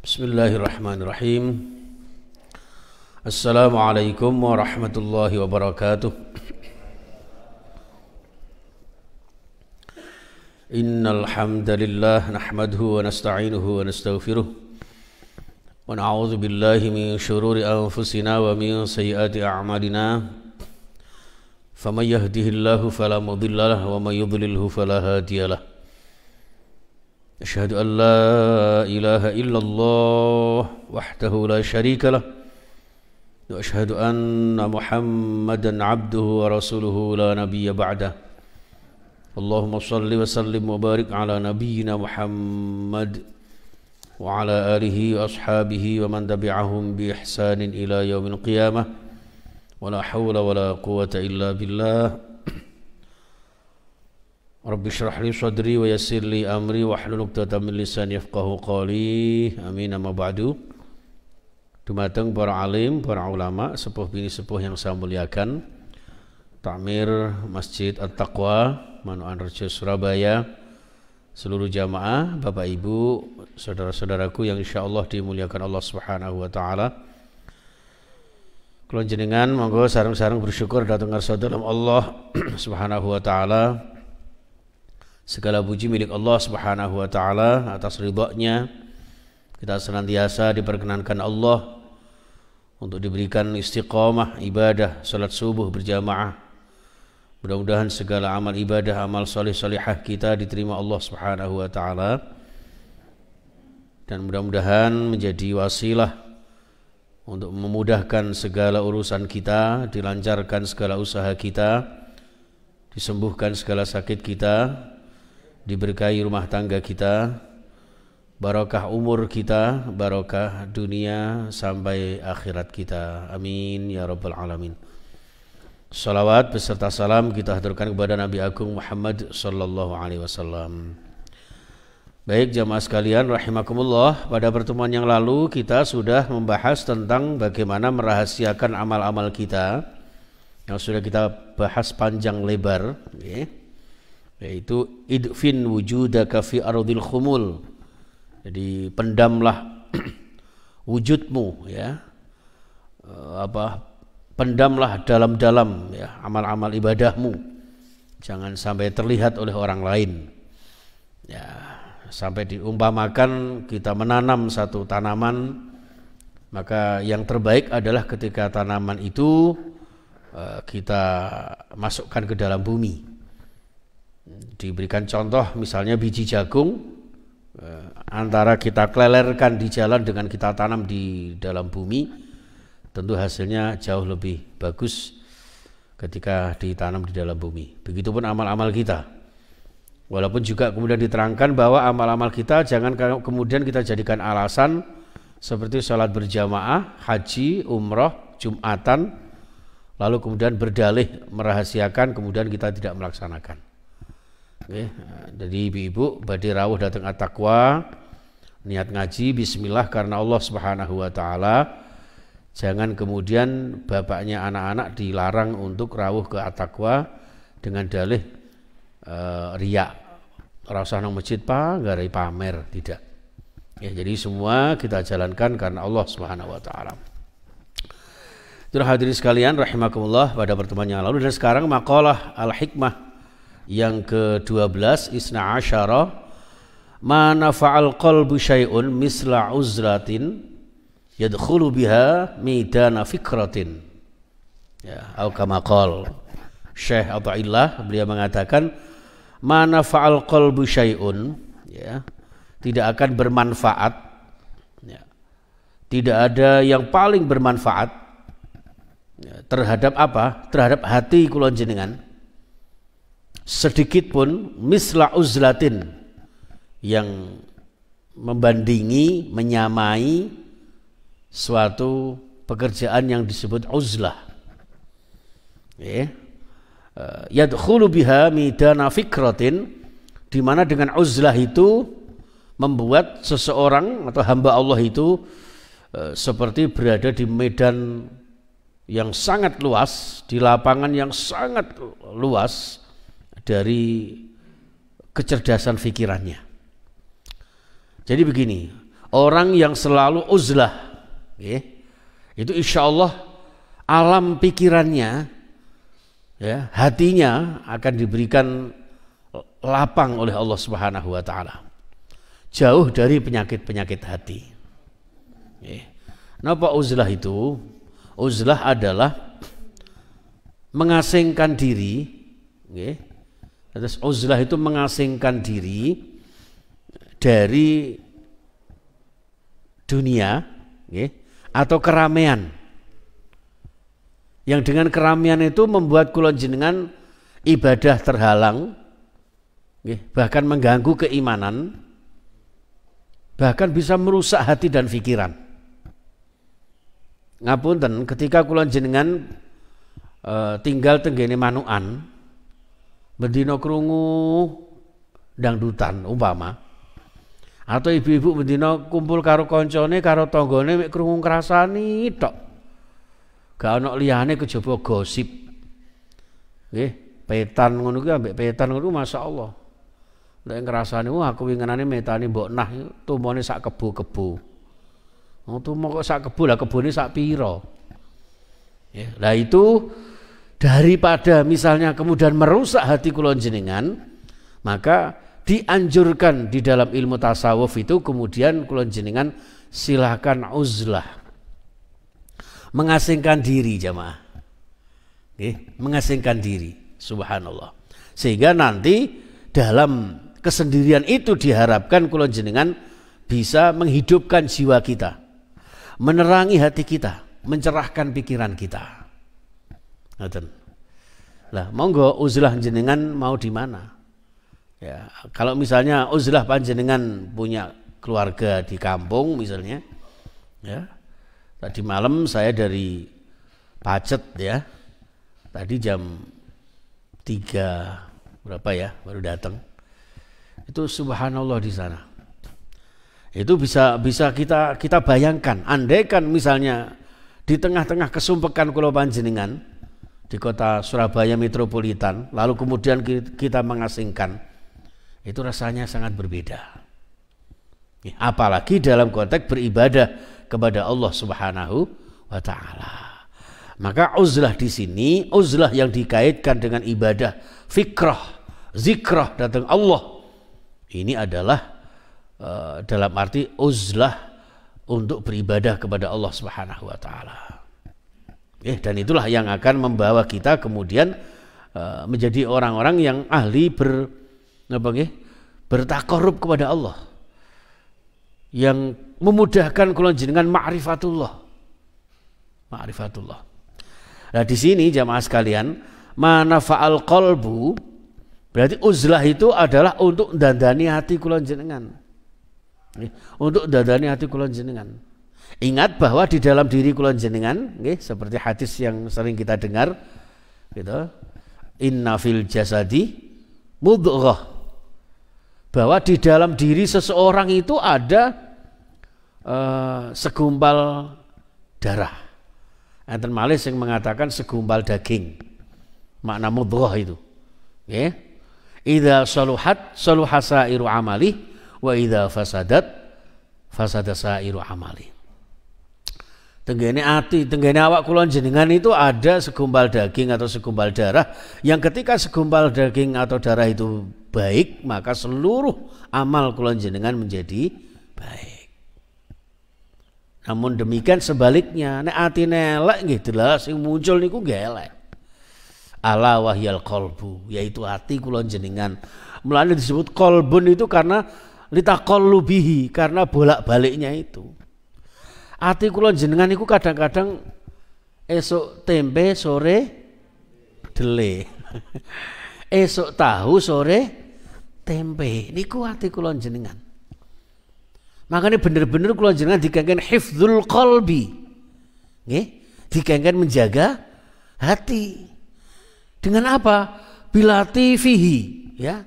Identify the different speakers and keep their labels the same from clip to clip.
Speaker 1: بسم الله الرحمن الرحيم السلام عليكم ورحمة الله وبركاته إن الحمد لله نحمده ونستعينه ونستغفره ونعوذ بالله من شرور أنفسنا ومن سيئات أعمالنا فمن يهده الله فلا مضل له ومن يضلله فلا هادي له أشهد أن لا إله إلا الله وحده لا شريك له وأشهد أن محمدا عبده ورسوله لا نبي بعده اللهم صل وسلم وبارك على نبينا محمد وعلى آله وأصحابه ومن تبعهم بإحسان إلى يوم القيامة ولا حول ولا قوة إلا بالله رب اشرح لي صدري ويسر لي أمري واحلل عقدة من lisan يفقه قولي Amin amma ba'du Dumateng para alim, para ulama, sepuh bini sepuh yang saya muliakan Takmir Masjid At-Taqwa, Manuan Rejo Surabaya Seluruh jamaah, Bapak Ibu, saudara-saudaraku yang insya Allah dimuliakan Allah Subhanahu Wa Ta'ala Kulon jenengan, monggo sarang-sarang bersyukur datang ngarsa dalam Allah Subhanahu Wa Ta'ala Segala puji milik Allah Subhanahu wa taala atas ridhonya. Kita senantiasa diperkenankan Allah untuk diberikan istiqomah ibadah salat subuh berjamaah. Mudah-mudahan segala amal ibadah, amal soleh solehah kita diterima Allah Subhanahu wa taala dan mudah-mudahan menjadi wasilah untuk memudahkan segala urusan kita, dilancarkan segala usaha kita, disembuhkan segala sakit kita, diberkahi rumah tangga kita, barokah umur kita, barokah dunia sampai akhirat kita. Amin ya rabbal alamin. Salawat beserta salam kita haturkan kepada Nabi Agung Muhammad sallallahu alaihi wasallam. Baik jamaah sekalian rahimakumullah, pada pertemuan yang lalu kita sudah membahas tentang bagaimana merahasiakan amal-amal kita yang sudah kita bahas panjang lebar, okay. Ya yaitu idfin wujudaka fi ardil khumul jadi pendamlah wujudmu ya eh, apa pendamlah dalam-dalam ya amal-amal ibadahmu jangan sampai terlihat oleh orang lain ya sampai diumpamakan kita menanam satu tanaman maka yang terbaik adalah ketika tanaman itu eh, kita masukkan ke dalam bumi diberikan contoh misalnya biji jagung eh, antara kita klelerkan di jalan dengan kita tanam di dalam bumi tentu hasilnya jauh lebih bagus ketika ditanam di dalam bumi. Begitupun amal-amal kita. Walaupun juga kemudian diterangkan bahwa amal-amal kita jangan kemudian kita jadikan alasan seperti sholat berjamaah, haji, umroh, jumatan, lalu kemudian berdalih merahasiakan kemudian kita tidak melaksanakan. Okay. Jadi ibu-ibu badi rawuh datang at niat ngaji bismillah karena Allah Subhanahu wa taala. Jangan kemudian bapaknya anak-anak dilarang untuk rawuh ke at dengan dalih uh, riak. Ora nang masjid Pak, gara pamer, tidak. Ya, jadi semua kita jalankan karena Allah Subhanahu wa taala. Terhadir sekalian rahimakumullah pada pertemuan yang lalu dan sekarang makalah al-hikmah yang ke-12 Isna Asyara Ma nafa'al qalbu syai'un misla uzratin yadkhulu biha midana fikratin ya au kama qol Syekh abdullah beliau mengatakan ma nafa'al qalbu syai'un ya tidak akan bermanfaat ya. tidak ada yang paling bermanfaat ya. terhadap apa terhadap hati kulon jenengan sedikit pun misla uzlatin yang membandingi, menyamai suatu pekerjaan yang disebut uzlah. Ya. Eh, yadkhulu biha midana fikratin di mana dengan uzlah itu membuat seseorang atau hamba Allah itu eh, seperti berada di medan yang sangat luas, di lapangan yang sangat luas dari kecerdasan pikirannya. Jadi begini, orang yang selalu uzlah, ya, itu insya Allah alam pikirannya, ya, hatinya akan diberikan lapang oleh Allah Subhanahu Wa Taala, jauh dari penyakit-penyakit hati. Ya. Kenapa uzlah itu? Uzlah adalah mengasingkan diri, ya, Terus uzlah itu mengasingkan diri dari dunia ya, atau keramaian. Yang dengan keramaian itu membuat kulon jenengan ibadah terhalang, ya, bahkan mengganggu keimanan, bahkan bisa merusak hati dan pikiran. Ngapunten, ketika kulon jenengan e, tinggal tenggene manuan bendino krungu dangdutan umpama atau ibu-ibu bendino kumpul karo koncone karo tanggane mek krungu krasani tok gak ana liyane kejaba gosip nggih petan ngono kuwi ambek petan ngono masyaallah nek ngrasani wah aku wingenane metani mbok nah tumone sak kebo-kebo oh, tuh mau kok sak kebu lah ini sak piro, Ya, lah itu daripada misalnya kemudian merusak hati kulon jenengan maka dianjurkan di dalam ilmu tasawuf itu kemudian kulon jenengan silahkan uzlah mengasingkan diri jamaah Oke, mengasingkan diri subhanallah sehingga nanti dalam kesendirian itu diharapkan kulon jenengan bisa menghidupkan jiwa kita menerangi hati kita mencerahkan pikiran kita Ngoten. Lah monggo uzlah jenengan mau di mana? Ya, kalau misalnya uzlah panjenengan punya keluarga di kampung misalnya, ya. Tadi malam saya dari Pacet ya. Tadi jam 3 berapa ya baru datang. Itu subhanallah di sana. Itu bisa bisa kita kita bayangkan andaikan misalnya di tengah-tengah kesumpekan kalau panjenengan di kota Surabaya metropolitan, lalu kemudian kita mengasingkan, itu rasanya sangat berbeda. Ya, apalagi dalam konteks beribadah kepada Allah Subhanahu wa Ta'ala. Maka uzlah di sini, uzlah yang dikaitkan dengan ibadah, fikrah, zikrah datang Allah. Ini adalah uh, dalam arti uzlah untuk beribadah kepada Allah Subhanahu wa taala. Eh, dan itulah yang akan membawa kita kemudian uh, menjadi orang-orang yang ahli ber apa bertakorup kepada Allah. Yang memudahkan kulon jenengan ma'rifatullah. Ma'rifatullah. Nah, di sini jamaah sekalian, mana fa'al qalbu berarti uzlah itu adalah untuk dandani hati kulon jenengan. Untuk dandani hati kula jenengan. Eh, Ingat bahwa di dalam diri kulon jenengan, okay, seperti hadis yang sering kita dengar, gitu, inna fil jasadi mudghah. Bahwa di dalam diri seseorang itu ada uh, segumpal darah. Anton Malis yang mengatakan segumpal daging. Makna mudghah itu. Ida Idza saluhat saluhasa iru amali wa idza fasadat fasadasa iru amali tenggene ati, tenggene awak kulon jenengan itu ada segumpal daging atau segumpal darah yang ketika segumpal daging atau darah itu baik maka seluruh amal kulon jenengan menjadi baik. Namun demikian sebaliknya nek ati nelek nggih jelas sing muncul niku gelek. Ala wahyal kolbu yaitu hati kulon jenengan. Mulanya disebut kolbun itu karena lita kolubihi karena bolak-baliknya itu. Ati kula jenengan iku kadang-kadang esok tempe sore dele. esok tahu sore tempe. Niku ati kula jenengan. Makanya bener-bener kula jenengan dikangen hifdzul qalbi. Nggih, Dikangen menjaga hati. Dengan apa? Bilati fihi, ya.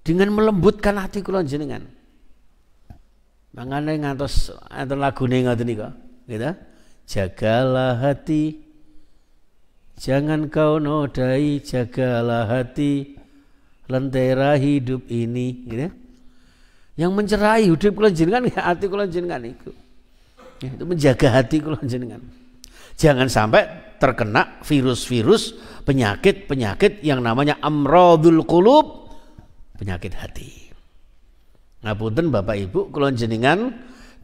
Speaker 1: Dengan melembutkan hati kula jenengan. Mangane ngantos enten lagune ngoten nika, gitu. Jagalah hati Jangan kau nodai, jagalah hati lentera hidup ini, gitu. Yang mencerai hidup kula jenengan hati kula jenengan itu. Ya, itu menjaga hati kula jenengan. Jangan sampai terkena virus-virus penyakit-penyakit yang namanya amradul qulub, penyakit hati. Nah, Ngapunten Bapak Ibu, kalau jenengan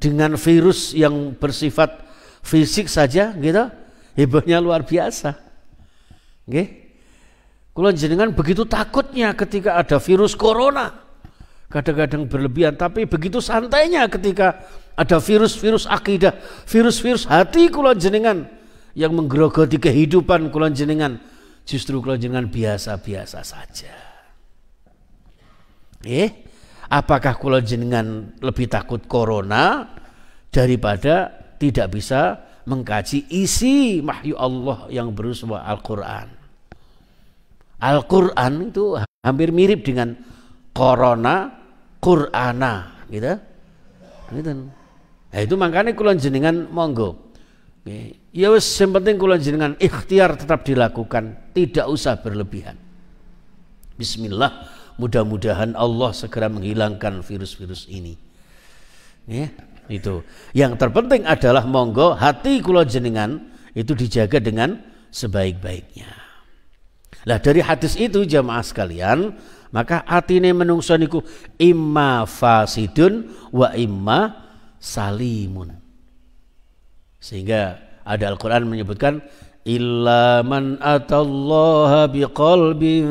Speaker 1: dengan virus yang bersifat fisik saja gitu, hebohnya luar biasa. Nggih. Kulon jenengan begitu takutnya ketika ada virus corona. Kadang-kadang berlebihan, tapi begitu santainya ketika ada virus-virus akidah, virus-virus hati kulon jenengan yang menggerogoti kehidupan kulon jenengan. Justru kulon jenengan biasa-biasa saja. Eh, apakah kula jenengan lebih takut corona daripada tidak bisa mengkaji isi wahyu Allah yang berusaha Al-Quran. Al-Quran itu hampir mirip dengan corona, Qur'ana, gitu. Gitu. Nah, itu makanya kulon jenengan monggo. Ya yang penting kulon jenengan ikhtiar tetap dilakukan, tidak usah berlebihan. Bismillah mudah-mudahan Allah segera menghilangkan virus-virus ini ya itu yang terpenting adalah monggo hati kula jenengan itu dijaga dengan sebaik-baiknya lah dari hadis itu jamaah sekalian maka atine menungso niku imma fasidun wa imma salimun sehingga ada Al-Quran menyebutkan illa man atallaha biqalbin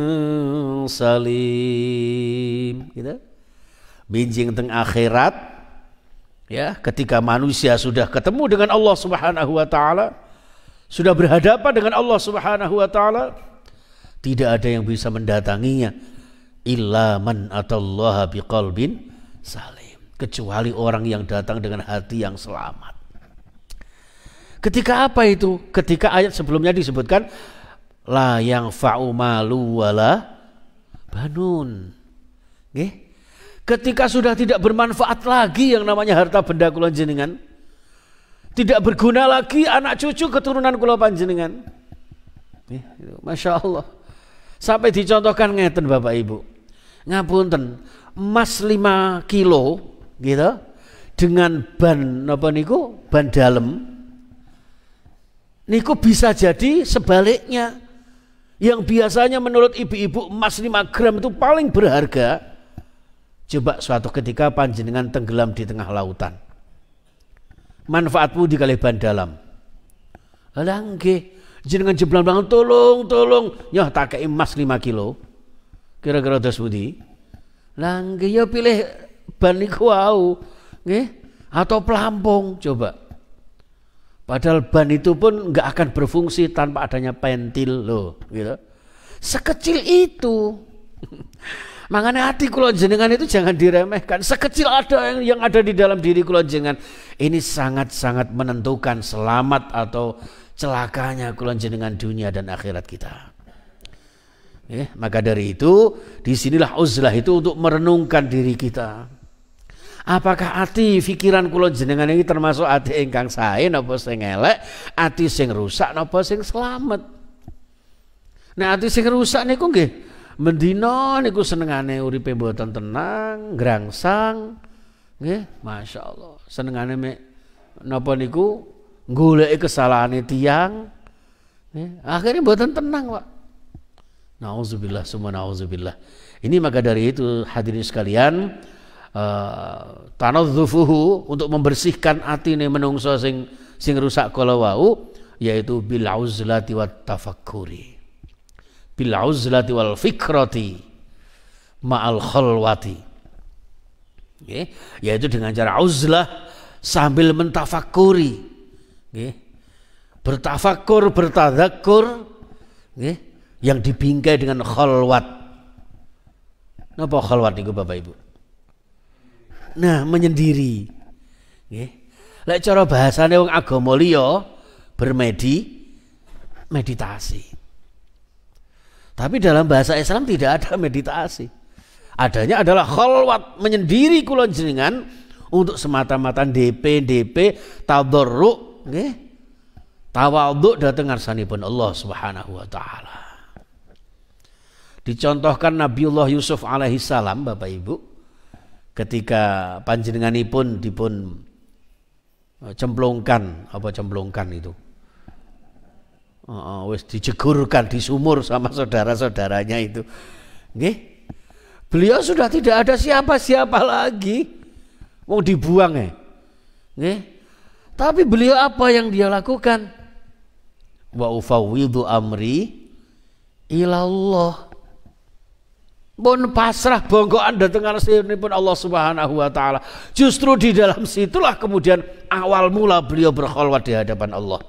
Speaker 1: salim gitu. Binjing teng akhirat ya ketika manusia sudah ketemu dengan Allah Subhanahu wa taala sudah berhadapan dengan Allah Subhanahu wa taala tidak ada yang bisa mendatanginya illa man atallaha biqalbin salim kecuali orang yang datang dengan hati yang selamat Ketika apa itu? Ketika ayat sebelumnya disebutkan la yang fa'umalu wala banun. Okay? Ketika sudah tidak bermanfaat lagi yang namanya harta benda kula jenengan, tidak berguna lagi anak cucu keturunan kula panjenengan. Masya Allah. Sampai dicontohkan ngeten Bapak Ibu. Ngapunten, emas 5 kilo gitu dengan ban apa niku? Ban dalam niku bisa jadi sebaliknya. Yang biasanya menurut ibu-ibu emas 5 gram itu paling berharga. Coba suatu ketika panjenengan tenggelam di tengah lautan. Manfaatmu di kaliban dalam. Alangge, jenengan jeblang banget tolong, tolong. Nyoh tak emas 5 kilo. Kira-kira dos budi. Langge ya pilih ban niku Nggih, atau pelampung coba. Padahal ban itu pun nggak akan berfungsi tanpa adanya pentil loh, gitu. Sekecil itu. Makanya hati kulon itu jangan diremehkan. Sekecil ada yang, yang ada di dalam diri kulon Ini sangat-sangat menentukan selamat atau celakanya kulon dunia dan akhirat kita. Ya, maka dari itu disinilah uzlah itu untuk merenungkan diri kita. Apakah ati pikiran kula jenengan ini termasuk ati engkang sae nopo sing elek, ati sing rusak napa sing selamat? nah, ati sing rusak niku nggih mendina niku senengane uripe mboten tenang, gerangsang, Nggih, Masya Allah. Senengane mek napa niku goleki kesalahan tiang. Nggih, akhirnya buatan tenang, Pak. Nauzubillah, semua nauzubillah. Ini maka dari itu hadirin sekalian, Eh, tanadzufuhu untuk membersihkan hati ini menungso sing sing rusak kala wau yaitu bil auzlati wat tafakkuri bil auzlati wal fikrati ma'al khalwati okay. yaitu dengan cara auzlah sambil mentafakuri okay. bertafakur bertadzakur okay. yang dibingkai dengan khalwat napa khalwat itu Bapak Ibu Nah, menyendiri. Nggih. Lek cara bahasane wong agama liya bermedi meditasi. Tapi dalam bahasa Islam tidak ada meditasi. Adanya adalah kholwat menyendiri kula jenengan untuk semata-mata DP DP tadarruk nggih. Tawadhu dateng pun Allah Subhanahu wa taala. Dicontohkan Nabiullah Yusuf alaihi salam Bapak Ibu ketika panjenenganipun dipun e, cemplungkan apa cemplungkan itu oh, wis dijegurkan di sumur sama saudara-saudaranya itu nggih beliau sudah tidak ada siapa-siapa lagi mau dibuang ya nggih tapi beliau apa yang dia lakukan wa ufawwidu amri ilallah pun pasrah bongkoan datang ini pun Allah Subhanahu wa taala. Justru di dalam situlah kemudian awal mula beliau berkholwat di hadapan Allah.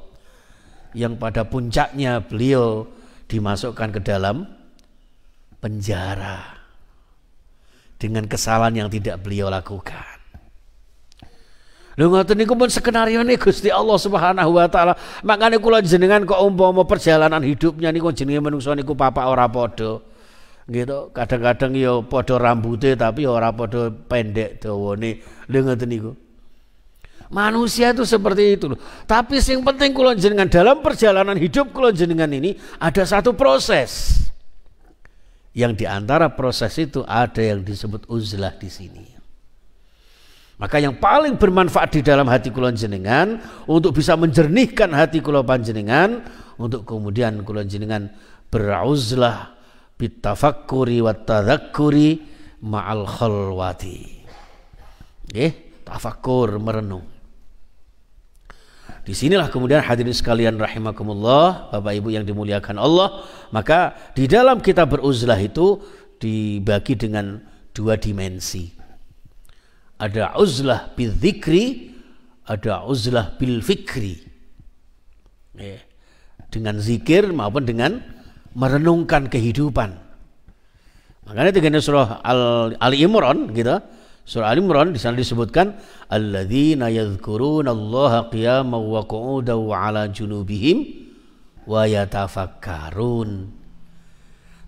Speaker 1: Yang pada puncaknya beliau dimasukkan ke dalam penjara dengan kesalahan yang tidak beliau lakukan. Lho ngoten niku pun skenario nih Gusti Allah Subhanahu wa taala. Makanya kula jenengan kok umpama perjalanan hidupnya niku jenenge menungso niku papa ora podo gitu kadang-kadang ya podo rambute tapi ya ora podo pendek dawane lho dengan niku manusia itu seperti itu loh tapi yang penting kulon jenengan dalam perjalanan hidup kulon jenengan ini ada satu proses yang diantara proses itu ada yang disebut uzlah di sini maka yang paling bermanfaat di dalam hati kulon jenengan untuk bisa menjernihkan hati kulon panjenengan untuk kemudian kulon jenengan beruzlah bitafakkuri wa tadhakkuri ma'al khulwati. Eh, tafakkur merenung. Disinilah kemudian hadirin sekalian rahimakumullah, Bapak Ibu yang dimuliakan Allah, maka di dalam kita beruzlah itu dibagi dengan dua dimensi. Ada uzlah bil ada uzlah bil fikri. Dengan zikir maupun dengan merenungkan kehidupan. Makanya tiga surah Al, Al Imran gitu. Surah Al Imran di sana disebutkan alladzina yadhkurunallaha qiyaman wa qu'udan wa 'ala junubihim wa yatafakkarun.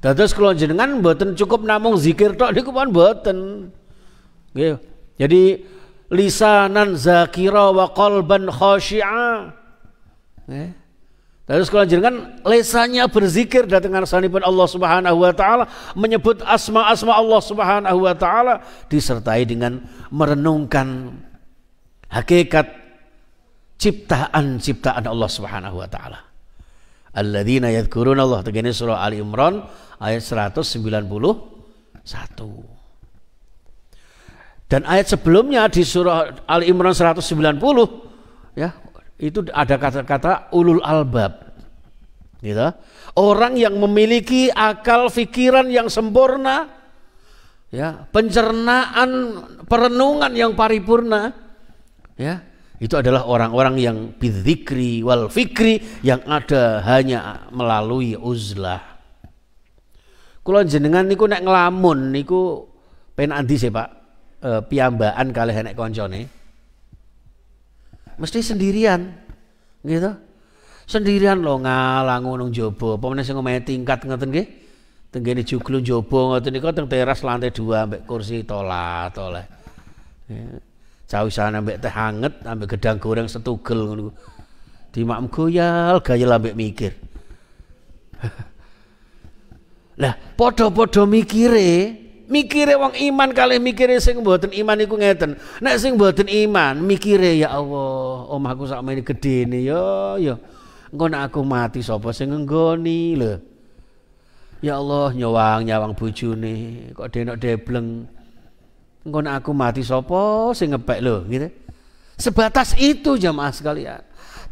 Speaker 1: Dados kula jenengan mboten cukup namung zikir tok niku pun mboten. Nggih. Jadi lisanan zakira wa qalban khasyi'a. Nggih. Lalu sekolah jenengan lesanya berzikir datangkan pun Allah Subhanahu wa taala menyebut asma-asma Allah Subhanahu wa taala disertai dengan merenungkan hakikat ciptaan-ciptaan Allah Subhanahu wa taala. Alladzina yadhkuruna Allah tegene surah Ali Imran ayat 191. Dan ayat sebelumnya di surah Ali Imran 190 ya itu ada kata-kata ulul albab. Gitu. Orang yang memiliki akal pikiran yang sempurna, ya, pencernaan, perenungan yang paripurna, ya, itu adalah orang-orang yang bidzikri wal fikri yang ada hanya melalui uzlah. Kula jenengan niku nek ngelamun niku penak ndi sih Pak? E, eh, piambaan kalih nek koncone mesti sendirian gitu sendirian lo ngalang nang jaba apa meneh sing omahe tingkat ngoten tengge tenggene juglu jaba ngoten niku teng teras lantai dua ambek kursi tola ya, jauh sana ambek teh hangat ambek gedang goreng setugel ngono di makm goyal gaya ambek mikir lah podo-podo mikire mikire wong iman kali mikire sing mboten iman iku ngeten nek sing mboten iman mikire ya Allah omahku gede nih yo yo. engko nak aku mati sapa sing nggoni lho ya Allah nyawang nyawang bojone kok denok debleng engko nak aku mati sopo sing ngepek lho gitu sebatas itu jamaah sekalian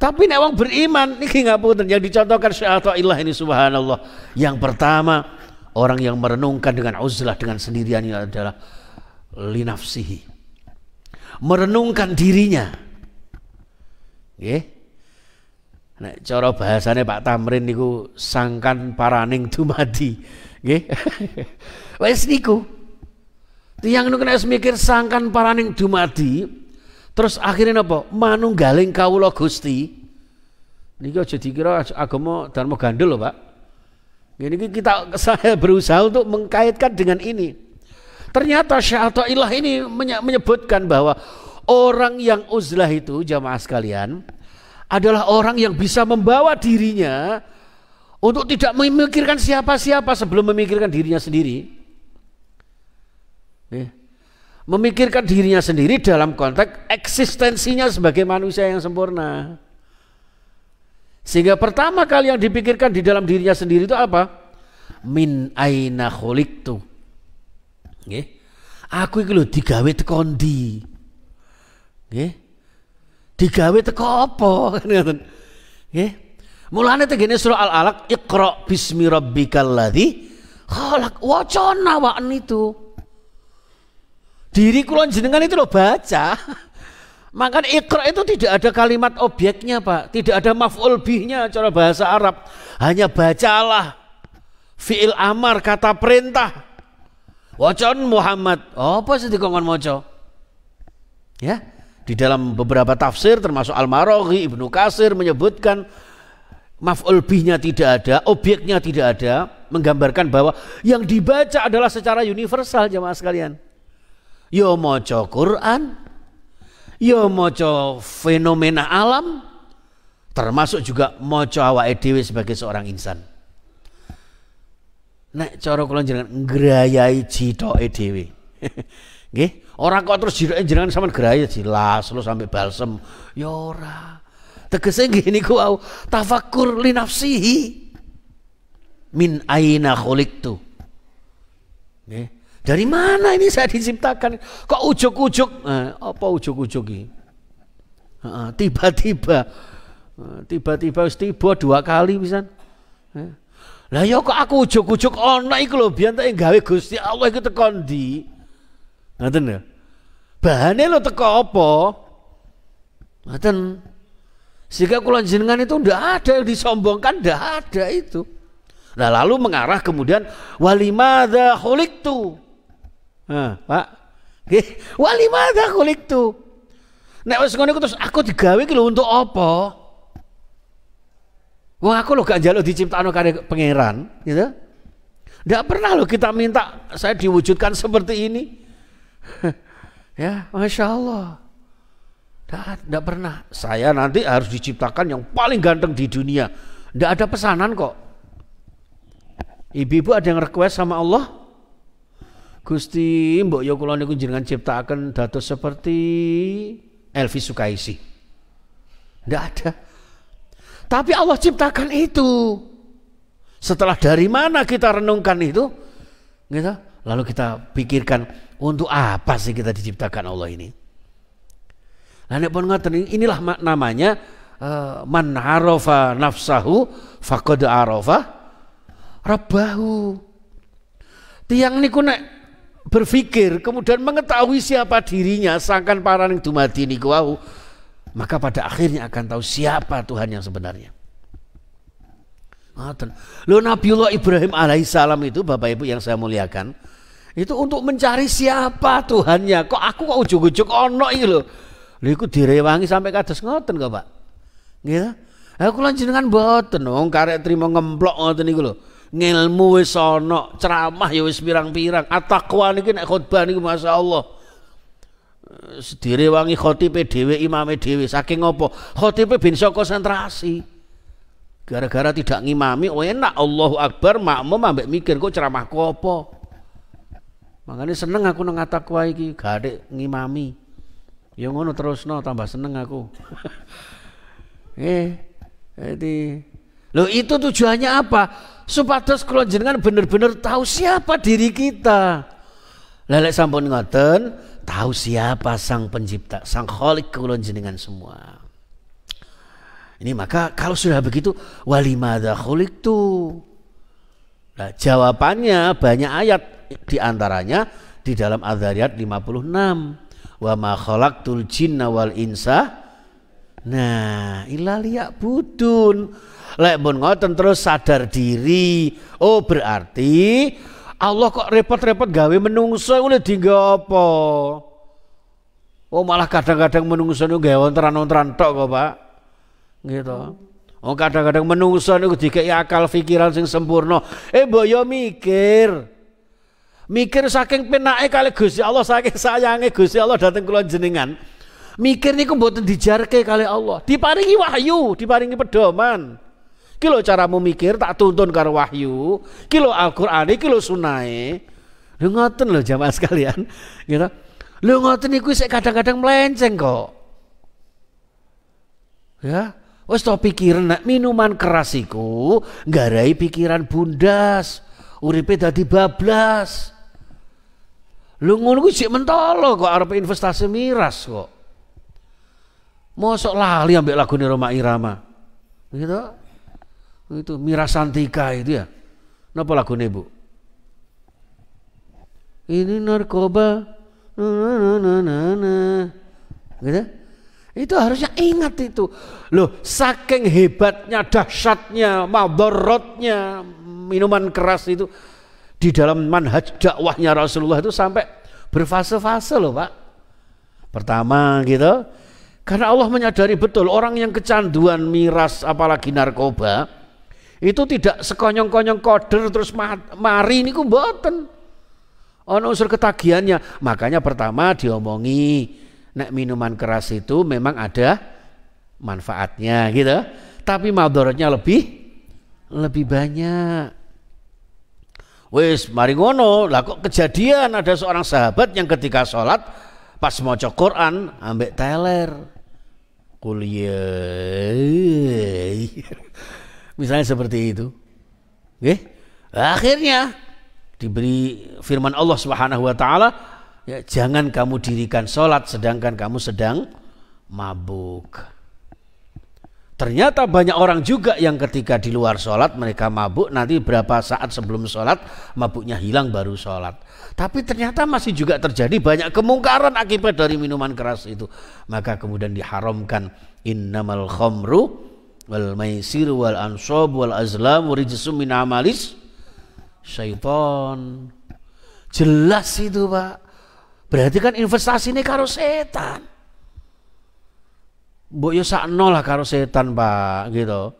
Speaker 1: tapi nek wong beriman niki ngapunten yang dicontohkan syaitan ini subhanallah yang pertama Orang yang merenungkan dengan uzlah dengan sendiriannya adalah linafsihi. Merenungkan dirinya. Oke. Nek cara bahasane Pak Tamrin niku sangkan paraning dumadi. Nggih. wes niku. Tiyang niku nek mikir sangkan paraning dumadi, terus akhirnya apa? Manunggaling kawula Gusti. Niki aja dikira agama dharma gandul lho, Pak. Ini kita saya berusaha untuk mengkaitkan dengan ini. Ternyata syahadat Ilah ini menyebutkan bahwa orang yang uzlah itu jamaah sekalian adalah orang yang bisa membawa dirinya untuk tidak memikirkan siapa-siapa sebelum memikirkan dirinya sendiri. Memikirkan dirinya sendiri dalam konteks eksistensinya sebagai manusia yang sempurna. Sehingga pertama kali yang dipikirkan di dalam dirinya sendiri itu apa? Min aina khuliqtu. Nggih. Aku iki lho digawe teko ndi? Nggih. Digawe teko apa? Ngoten. Nggih. Mulane surah Al-Alaq Iqra bismi rabbikal ladzi khalaq. Wacana waen itu. Diri kula jenengan itu lho baca. Maka ikra itu tidak ada kalimat objeknya Pak, tidak ada maf'ul bihnya cara bahasa Arab. Hanya bacalah fi'il amar kata perintah. Wacon Muhammad. Oh, apa sih dikongkan moco? Ya, di dalam beberapa tafsir termasuk al Maroghi Ibnu Kasir menyebutkan maf'ul bihnya tidak ada, objeknya tidak ada, menggambarkan bahwa yang dibaca adalah secara universal jemaah sekalian. Yo moco Quran, ya moco fenomena alam termasuk juga moco awa edewi sebagai seorang insan. Nek coro kulon jenengan ngerayai jito edewi Nggih, Orang kok terus jithoke jenengan sama grayai jelas lo sampai balsem. Ya ora. Tegese ku aw au tafakur li nafsihi min aina khuliqtu. Nggih. Dari mana ini saya diciptakan? Kok ujuk-ujuk? Eh, apa ujuk-ujuk ini? Tiba-tiba, eh, tiba-tiba harus tiba dua kali bisa. Eh. Lah ya kok aku ujuk-ujuk ana iku loh biar tak gawe Gusti Allah itu teko ndi? Ngoten ya. Bahane lho teko apa? Ngoten. Sehingga kulon jenengan itu ndak ada yang disombongkan, ndak ada itu. Nah lalu mengarah kemudian walimada tuh. Pak. Nggih, wa kulik tu. Nek wis ngono terus aku digawe ki lho untuk apa? Wong aku lo gak njaluk diciptakno kare pangeran, gitu. Ya Tidak pernah lho kita minta saya diwujudkan seperti ini. ya, masya Allah. Tidak pernah. Saya nanti harus diciptakan yang paling ganteng di dunia. Tidak ada pesanan kok. Ibu-ibu ada yang request sama Allah? Gusti mbok Yoko ya kula niku jenengan ciptakan datu seperti Elvi Sukaisi. Tidak ada. Tapi Allah ciptakan itu. Setelah dari mana kita renungkan itu, gitu, lalu kita pikirkan untuk apa sih kita diciptakan Allah ini? Nah, nek pun ngoten inilah namanya uh, man arafa nafsahu faqad arafa rabbahu. Tiang niku nek berpikir kemudian mengetahui siapa dirinya sangkan paraning dumadi niku wau maka pada akhirnya akan tahu siapa Tuhan yang sebenarnya Ngoten. Lo Nabiullah Ibrahim alaihissalam itu Bapak Ibu yang saya muliakan itu untuk mencari siapa Tuhannya. Kok aku kok ujuk-ujuk ono iki lho. Lho iku direwangi sampai kados ngoten kok, Pak. Gitu. Aku lan jenengan mboten wong karek trimo ngemplok ngoten iku lho ngelmu wis ana, ceramah ya wis pirang-pirang. at niki nek khotbah niku masyaallah. Sedire wangi khotibe dhewe, imame dhewe. Saking apa? Khotibe ben saka konsentrasi. Gara-gara tidak ngimami, oh enak Allahu Akbar makmum ambek mikir kok ceramahku apa. Makanya seneng aku nang atakwa iki, gak ngimami. Ya ngono terusno tambah seneng aku. eh, jadi lo itu tujuannya apa? supados kula jenengan benar-benar tahu siapa diri kita. Lelek sampun ngoten, tahu siapa sang pencipta, sang kholik kula jenengan semua. Ini maka kalau sudah begitu walimada kholik tuh. Nah, jawabannya banyak ayat di antaranya di dalam Adzariyat 56. Wa ma khalaqtul jinna wal insa. Nah, ilaliyak budun lek pun ngoten terus sadar diri oh berarti Allah kok repot-repot gawe menungso oleh dinggo apa oh malah kadang-kadang menungso niku gawe onteran-onteran tok kok Pak gitu Oh kadang-kadang menungso niku dikai akal pikiran sing sempurna. Eh boyo yo ya mikir. Mikir saking penake kali Gusti Allah saking sayange Gusti Allah dateng kula jenengan. Mikir niku mboten dijarke kali Allah. Diparingi wahyu, diparingi pedoman kilo cara memikir tak tuntun karo wahyu kilo Al-Qur'an kilo sunai lu ngoten lo jamaah sekalian gitu lu ngoten iku sik kadang-kadang melenceng kok ya wis to pikiran minuman keras iku nggarai pikiran bundas uripe dadi bablas lu ngono kuwi sik mentolo kok arep investasi miras kok mosok lali ambek lagune Roma Irama gitu itu Mirasantika itu ya. Napa lagune, Bu? Ini narkoba. Gitu? Itu harusnya ingat itu. Loh, saking hebatnya, dahsyatnya, mabarotnya minuman keras itu di dalam manhaj dakwahnya Rasulullah itu sampai berfase-fase loh, Pak. Pertama gitu, karena Allah menyadari betul orang yang kecanduan miras apalagi narkoba, itu tidak sekonyong-konyong koder terus mari ku mboten. ono unsur ketagihannya. Makanya pertama diomongi nek minuman keras itu memang ada manfaatnya gitu. Tapi madorotnya lebih lebih banyak. Wis mari ngono, lah kok kejadian ada seorang sahabat yang ketika sholat pas mau cek Quran ambek teler. Kuliah. Misalnya seperti itu. Okay? Akhirnya diberi firman Allah Subhanahu wa taala, ya, jangan kamu dirikan sholat sedangkan kamu sedang mabuk. Ternyata banyak orang juga yang ketika di luar sholat mereka mabuk nanti berapa saat sebelum sholat mabuknya hilang baru sholat. Tapi ternyata masih juga terjadi banyak kemungkaran akibat dari minuman keras itu. Maka kemudian diharamkan innamal khomru wal maisir wal ansab wal azlam rijsum min amalis syaitan jelas itu pak berarti kan investasi ini karo setan mbok yo sakno lah karo setan pak gitu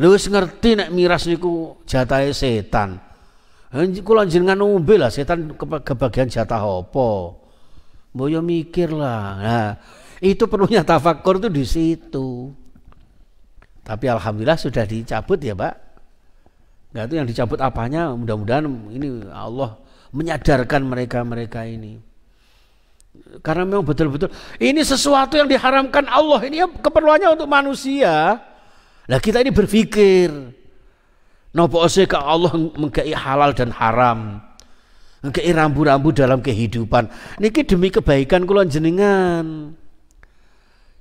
Speaker 1: lu wis ngerti nek miras niku jatahe setan eh, kula jenengan umbe lah setan kebagian jatah apa mbok yo mikir lah nah itu perlunya tafakur itu di situ tapi alhamdulillah sudah dicabut ya Pak. Nggak itu yang dicabut apanya mudah-mudahan ini Allah menyadarkan mereka-mereka ini. Karena memang betul-betul ini sesuatu yang diharamkan Allah ini keperluannya untuk manusia. Nah kita ini berpikir. Nopo ke Allah mengkai halal dan haram. Mengkai rambu-rambu dalam kehidupan. Niki demi kebaikan kulon jenengan.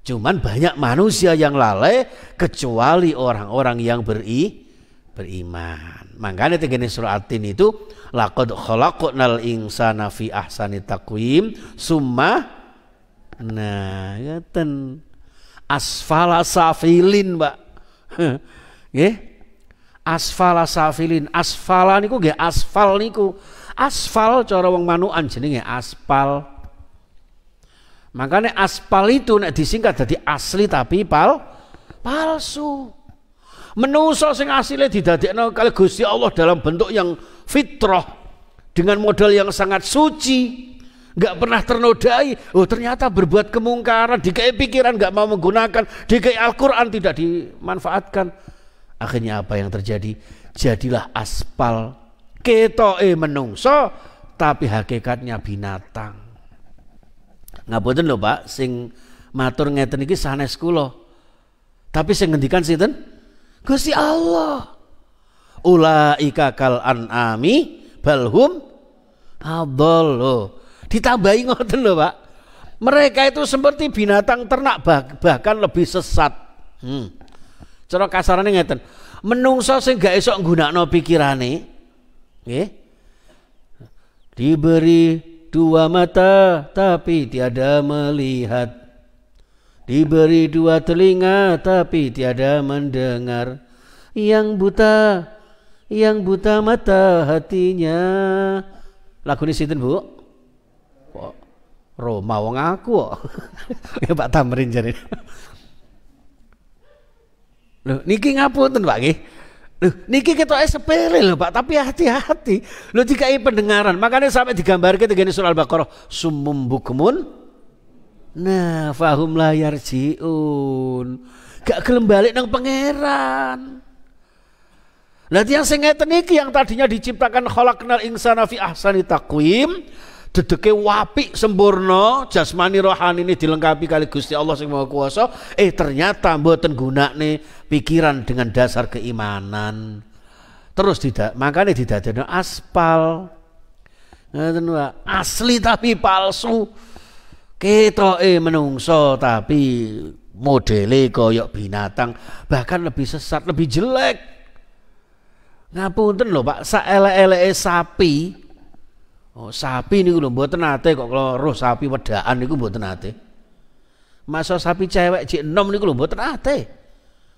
Speaker 1: Cuman banyak manusia yang lalai kecuali orang-orang yang beri beriman. Makanya tegene suratin itu laqad khalaqnal insana fi ahsani taqwim summa nah ngeten asfala safilin, Pak. Nggih. Asfala safilin. Asfala niku nggih asfal niku. Asfal cara wong manukan jenenge aspal. Makanya aspal itu nek disingkat jadi asli tapi pal palsu. Menuso sing asile didadekno kali Gusti Allah dalam bentuk yang fitrah dengan modal yang sangat suci nggak pernah ternodai oh ternyata berbuat kemungkaran dikai pikiran nggak mau menggunakan dikai Al-Quran tidak dimanfaatkan akhirnya apa yang terjadi jadilah aspal ketoe menungso tapi hakikatnya binatang Ngapunten lho Pak, sing matur ngeten iki sanes kula. Tapi sing ngendikan sinten? Gusti Allah. Ulaika kal anami balhum adallu. Ditambahi ngoten lho Pak. Mereka itu seperti binatang ternak bahkan lebih sesat. Hmm. Cara kasarane ngeten. Menungso sing gak esok nggunakno pikirane, nggih. Diberi dua mata tapi tiada melihat. Diberi dua telinga tapi tiada mendengar. Yang buta, yang buta mata hatinya. Lagu ini sinten, Bu? Oh, Roma wong aku ya Pak Tamrin jadi Loh, niki ngapun Pak Gih? Loh, niki kita sepele loh Pak, tapi hati-hati. Loh ini pendengaran. Makanya sampai kita kita surah Al-Baqarah, sumum bukmun nah fahum layar jiun. Gak kembali nang pangeran. Nanti yang sengaja niki yang tadinya diciptakan kholaknal insana fi ahsani taqwim, dedeke wapi sempurna jasmani rohani ini dilengkapi kali Gusti Allah sing Maha Kuasa eh ternyata mboten gunakne pikiran dengan dasar keimanan terus tidak makanya tidak ada aspal asli tapi palsu eh menungso tapi modele koyok binatang bahkan lebih sesat lebih jelek ngapunten loh Pak saelek-eleke sapi Oh, sapi niku lho mboten nate kok kalau roh sapi wedaan niku mboten nate. Masa sapi cewek jek enom niku lho mboten nate.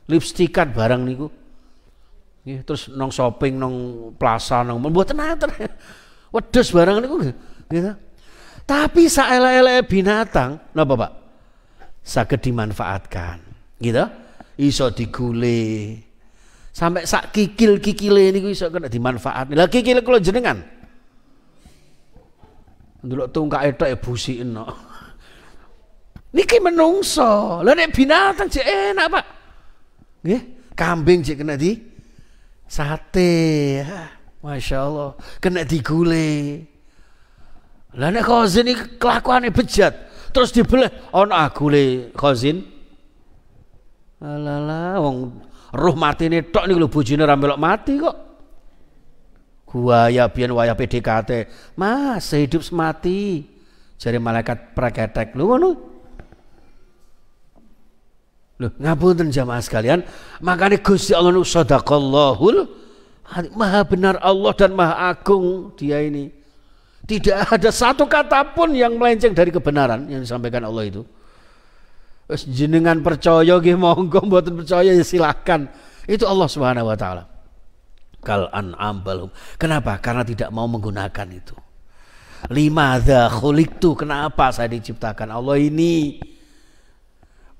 Speaker 1: Lipstikan barang niku. Nggih, terus nong shopping nong plaza nong mboten nate. wedes barang niku gitu. Tapi saelek-elek binatang napa Pak? Saged dimanfaatkan. Gitu. Iso digule Sampai sak kikil-kikile niku iso kena dimanfaatkan. Lah kikil kula jenengan. Ndelok tungkake tok ya busiken no. Niki menungso. Lah nek binatang jek enak, Pak. Nggih, kambing jek kena di sate. Ah, Masya Allah, kena digule. Lah nek khazin iki kelakuane bejat, terus dibelah ana agule khazin. Alalah wong roh matine tok niku lho bojone ra melok mati kok. Gua ya biar wayah PDKT. Mas, hidup semati. jadi malaikat praketek lu ngono. Loh, ngapunten jamaah sekalian, makanya Gusti Allah nu sadaqallahul Maha benar Allah dan Maha Agung dia ini. Tidak ada satu kata pun yang melenceng dari kebenaran yang disampaikan Allah itu. jenengan percaya gih monggo buatan percaya ya silakan. Itu Allah Subhanahu wa taala kal an ambalhum. Kenapa? Karena tidak mau menggunakan itu. Lima khuliktu. Kenapa saya diciptakan Allah ini?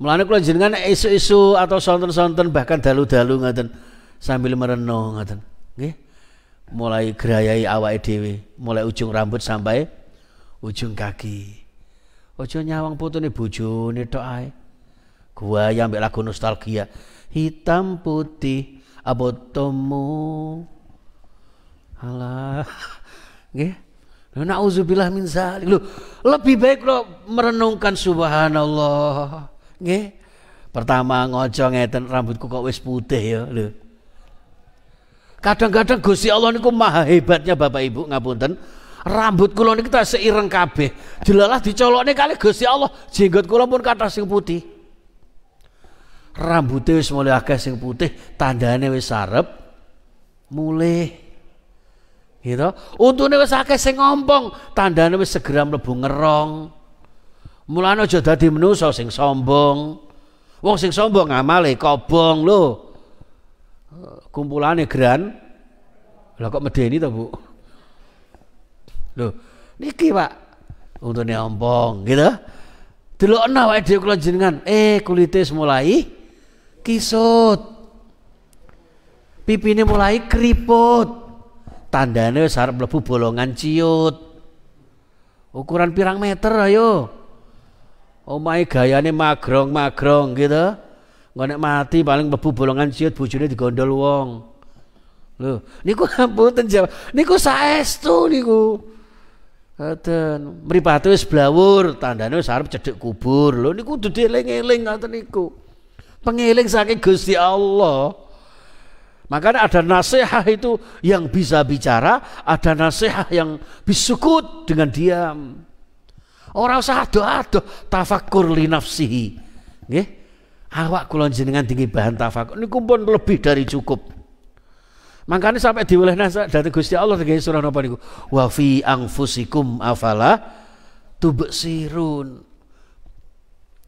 Speaker 1: melainkan kalau jenengan isu-isu atau sonten-sonten bahkan dalu-dalu ngaten sambil merenung ngaten. Nggih. Mulai gerayai awake dhewe, mulai ujung rambut sampai ujung kaki. Ojo nyawang putune bojone tok ae. Gua yang lagu nostalgia. Hitam putih abotomo halah nggih Nah, nauzubillah min zalik. lu lebih baik lo merenungkan subhanallah. Nggih. Pertama ngojo ngeten rambutku kok wis putih ya, lho. Kadang-kadang Gusti Allah niku maha hebatnya Bapak Ibu ngapunten. Rambut kula niku tak seireng kabeh. jelalah dicolokne kali Gusti Allah, jenggot kula pun kathah sing putih. rambutnya wis mulai agak sing putih tandane wis sarep mulai gitu untune wis akeh sing ngompong tandane wis segera mlebu ngerong mulane aja dadi menungsa sing sombong wong sing sombong ngamale kobong lho kumpulane gran Lah kok medeni to bu Loh. niki pak untune ompong gitu delokna wae dhewe kula jenengan eh kulite mulai kisut pipine mulai keriput tandane wis arep mlebu bolongan ciut ukuran pirang meter ayo omahe gayane magrong-magrong gitu nggone mati paling mlebu bolongan ciut bojone digondol wong lho niku ampun jawab niku saestu niku Aten, mripate wis blawur, tandane wis arep cedhek kubur. Lho niku dudu eling-eling niku. Pengiling saking Gusti Allah. Makanya ada nasihat itu yang bisa bicara, ada nasihat yang bisukut dengan diam. Orang usah doa doa, tafakur li nafsihi. Nggih. Awak kula jenengan tinggi bahan tafakur ini pun lebih dari cukup. Makanya sampai diwilih nasihat dari Gusti Allah dengan surah napa niku. Wa fi anfusikum afala tubsirun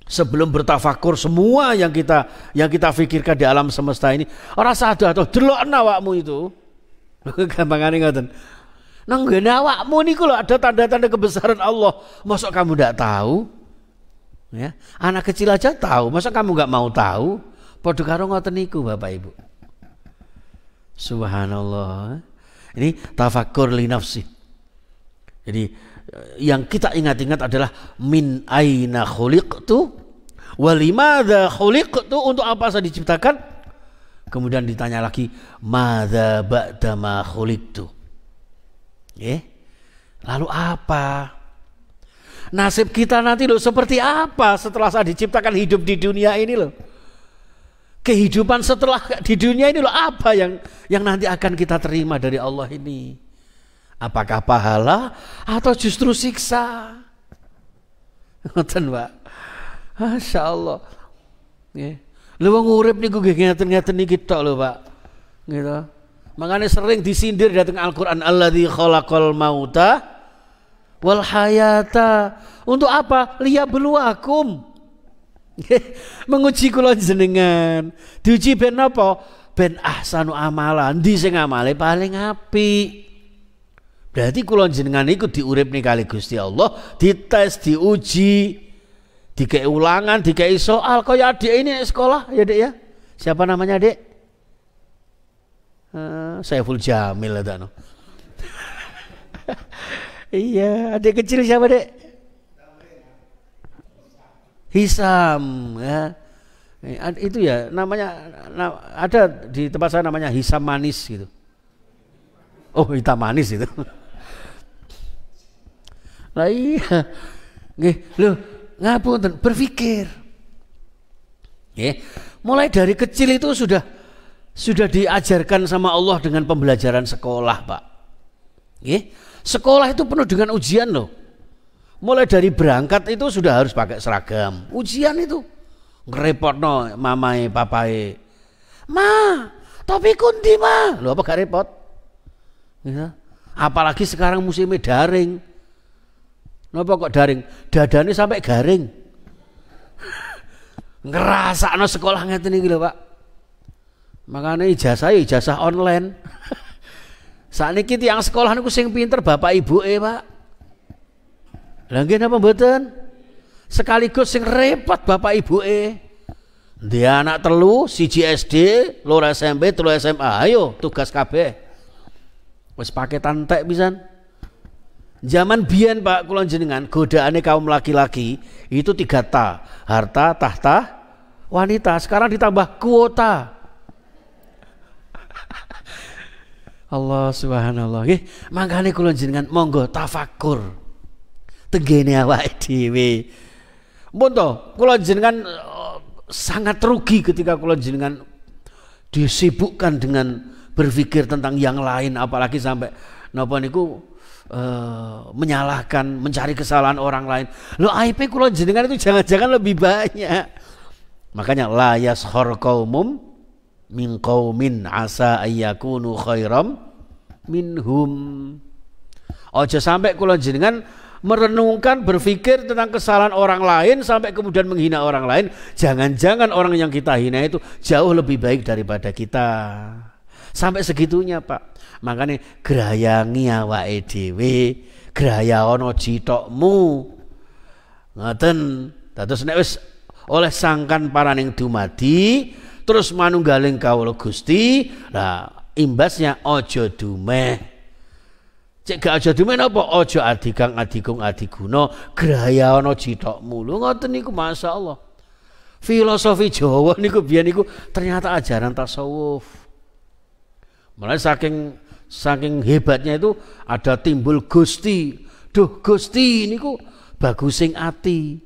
Speaker 1: sebelum bertafakur semua yang kita yang kita pikirkan di alam semesta ini ora sadar atau delok nawakmu itu aneh ngoten nang gue nawakmu niku kalau ada tanda-tanda kebesaran Allah masuk kamu tidak tahu ya anak kecil aja tahu masa kamu nggak mau tahu podo karo ngoten niku Bapak Ibu subhanallah ini tafakur li nafsi jadi yang kita ingat-ingat adalah min aina khuliqtu walimadza khuliqtu untuk apa saya diciptakan kemudian ditanya lagi madza ba'da ma khuliqtu ya lalu apa nasib kita nanti loh seperti apa setelah saya diciptakan hidup di dunia ini loh kehidupan setelah di dunia ini loh apa yang yang nanti akan kita terima dari Allah ini Apakah pahala atau justru siksa? Ngoten, Pak. Masya Allah. Nggih. Lha wong urip niku nggih ngaten-ngaten nih tok lho, Pak. Gitu. Makanya sering disindir datang Al-Qur'an di khalaqal mauta wal hayata. Untuk apa? Liya beluakum. Menguji kula jenengan. Diuji ben apa? Ben ahsanu amalan Ndi sing amale paling apik. Berarti kulon jenengan itu diurip nih kali Gusti Allah, dites, diuji, dikei ulangan, dikei soal. ya adik ini sekolah ya dek ya. Siapa namanya dek? Uh, eh, full Jamil ada no. iya, adik kecil siapa dek? Hisam ya. Eh, itu ya namanya ada di tempat saya namanya Hisam Manis gitu. Oh hitam manis itu. Lah iya. Nggih, lho, ngapunten berpikir. Nggih. Mulai dari kecil itu sudah sudah diajarkan sama Allah dengan pembelajaran sekolah, Pak. Nggih. Sekolah itu penuh dengan ujian loh. Mulai dari berangkat itu sudah harus pakai seragam. Ujian itu. Ngerepot no mamai papai. Ma, tapi kundi ma. Loh apa gak repot? Ya. Apalagi sekarang musim daring Napa kok daring? Dadane sampai garing. Ngerasakno sekolah ngeten iki lho, Pak. Makanya ijazah ya ijazah online. Saat ini yang sekolah niku sing pinter bapak ibu eh pak. Lagi apa mboten? Sekaligus sing repot bapak ibu eh. Dia anak telu, siji SD, loro SMP, telu SMA. Ayo tugas kabeh. Wis paketan tek pisan. Zaman Bian Pak kulon jenengan godaannya kaum laki-laki itu tiga ta, harta, tahta, wanita. Sekarang ditambah kuota. Allah subhanallah. Nggih, makanya kulon jenengan monggo tafakur. Tegene awake dhewe. Mpun to, jenengan eh, sangat rugi ketika kula jenengan disibukkan dengan berpikir tentang yang lain apalagi sampai napa niku uh, menyalahkan, mencari kesalahan orang lain. Lo IP kulo jenengan itu jangan-jangan lebih banyak. Makanya layas hor kaumum min kaumin asa ayakunu khairam minhum. Ojo sampai kulo jenengan merenungkan, berpikir tentang kesalahan orang lain sampai kemudian menghina orang lain. Jangan-jangan orang yang kita hina itu jauh lebih baik daripada kita. Sampai segitunya, Pak. Makanya gerayangi edw, dhewe, grayaono jitokmu. Ngoten. terus nek oleh sangkan paraning dumadi, terus manunggaling kawula Gusti, lah imbasnya ojo dumeh. Cek gak aja dumen apa? Ojo adikang adikung adiguna grahayana citokmu. lu ngoten niku Allah, Filosofi Jawa niku biyen niku ternyata ajaran tasawuf. Mulai saking saking hebatnya itu ada timbul Gusti. Duh Gusti kok bagus sing ati.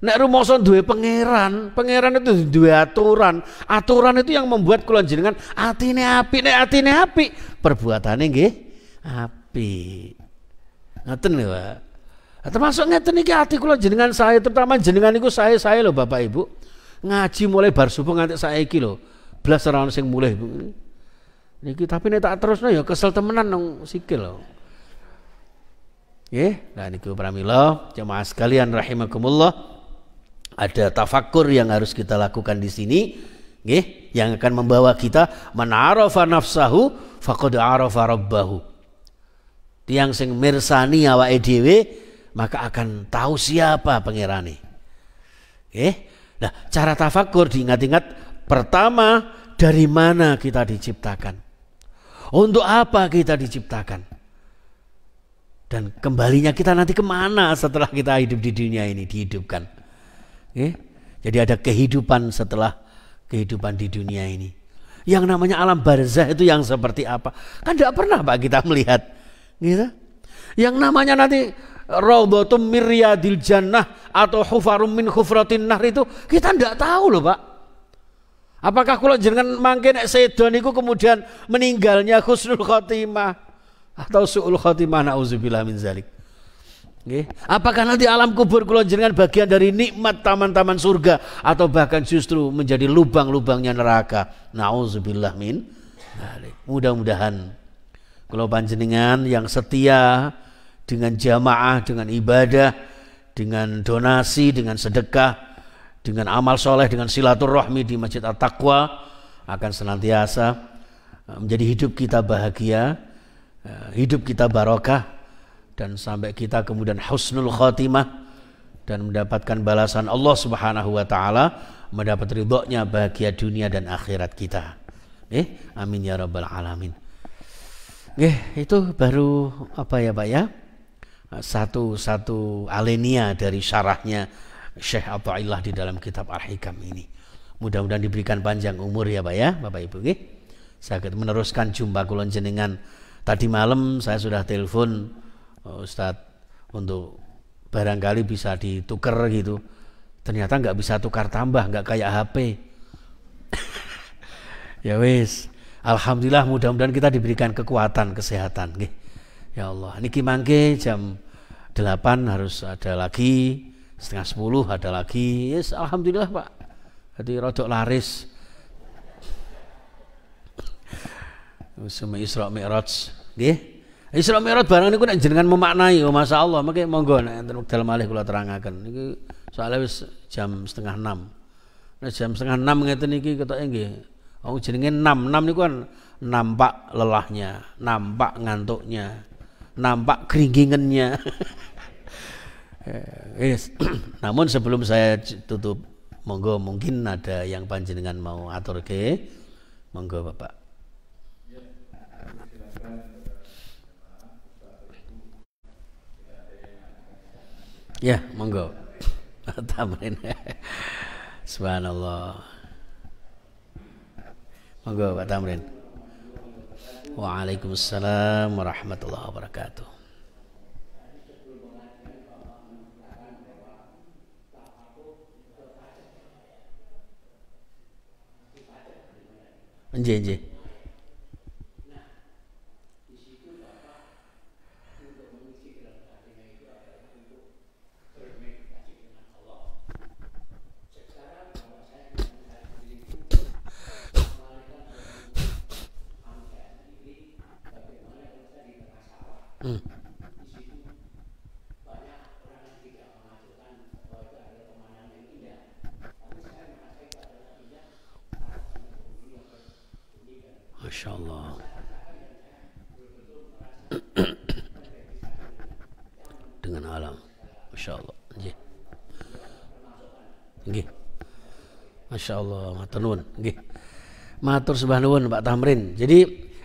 Speaker 1: Nek rumoso duwe pangeran, pangeran itu duwe aturan. Aturan itu yang membuat kula jenengan atine apik, nek atine apik, perbuatane nggih apik. Ngaten lho, Pak. Termasuk ngeten iki ati kula jenengan saya, terutama jenengan niku saya-saya lho Bapak Ibu. Ngaji mulai bar subuh nganti saiki lho. Blas ora sing mulih. Bu. Niki tapi nih tak terus ya kesel temenan nong sikil lo, Nggih, nah niku Pramilo, jemaah sekalian rahimakumullah. Ada tafakur yang harus kita lakukan di sini, nggih, yang akan membawa kita menarofa nafsahu faqad arafa rabbahu. Tiang sing mirsani awa dhewe maka akan tahu siapa pangerane. Nggih. Nah, cara tafakur diingat-ingat pertama dari mana kita diciptakan? Untuk apa kita diciptakan? Dan kembalinya kita nanti kemana setelah kita hidup di dunia ini dihidupkan? Oke? Eh? Jadi ada kehidupan setelah kehidupan di dunia ini. Yang namanya alam barzah itu yang seperti apa? Kan tidak pernah Pak kita melihat. Gitu? Yang namanya nanti Rawdatum miryadil jannah atau hufarum min hufratin nahr itu kita tidak tahu loh Pak. Apakah kalau jenengan mangke nek sedo niku kemudian meninggalnya khusnul khotimah atau suul khotimah naudzubillah min zalik. Okay. Apakah nanti alam kubur kalau jenengan bagian dari nikmat taman-taman surga atau bahkan justru menjadi lubang-lubangnya neraka? Nauzubillah min zalik. Mudah-mudahan kalau panjenengan yang setia dengan jamaah, dengan ibadah, dengan donasi, dengan sedekah dengan amal soleh, dengan silaturahmi di Masjid At-Taqwa akan senantiasa eh, menjadi hidup kita bahagia, eh, hidup kita barokah dan sampai kita kemudian husnul khotimah dan mendapatkan balasan Allah Subhanahu wa taala, mendapat ridhonya bahagia dunia dan akhirat kita. Eh, amin ya rabbal alamin. Eh, itu baru apa ya Pak ya? Satu-satu alenia dari syarahnya Syekh Ilah di dalam kitab Al-Hikam ini. Mudah-mudahan diberikan panjang umur ya Pak ya, Bapak Ibu. nggih. Saya akan meneruskan jumpa kulon jenengan. Tadi malam saya sudah telepon eh, Ustadz untuk barangkali bisa ditukar gitu. Ternyata nggak bisa tukar tambah, nggak kayak HP. ya wis, Alhamdulillah mudah-mudahan kita diberikan kekuatan, kesehatan. Ya Allah, niki mangke jam 8 harus ada lagi setengah sepuluh ada lagi yes alhamdulillah pak jadi rodok laris semua Isra Mi'raj nggih Isra Mi'raj barang niku nek jenengan memaknai oh Masya Allah mengke monggo nek enten wekdal malih kula terangaken niku soalnya wis jam setengah enam nek jam setengah enam ngeten niki ketoke nggih oh jenenge enam enam niku kan nampak lelahnya nampak ngantuknya nampak keringingannya Eh, yes. Namun sebelum saya tutup, monggo mungkin ada yang panjenengan mau atur ke, monggo bapak. Ya, monggo. Tamrin. Subhanallah. Monggo Pak Tamrin. Waalaikumsalam warahmatullahi wabarakatuh. 嗯，对对。Masya Allah matenun nggih matur sembah nuwun Pak Tamrin jadi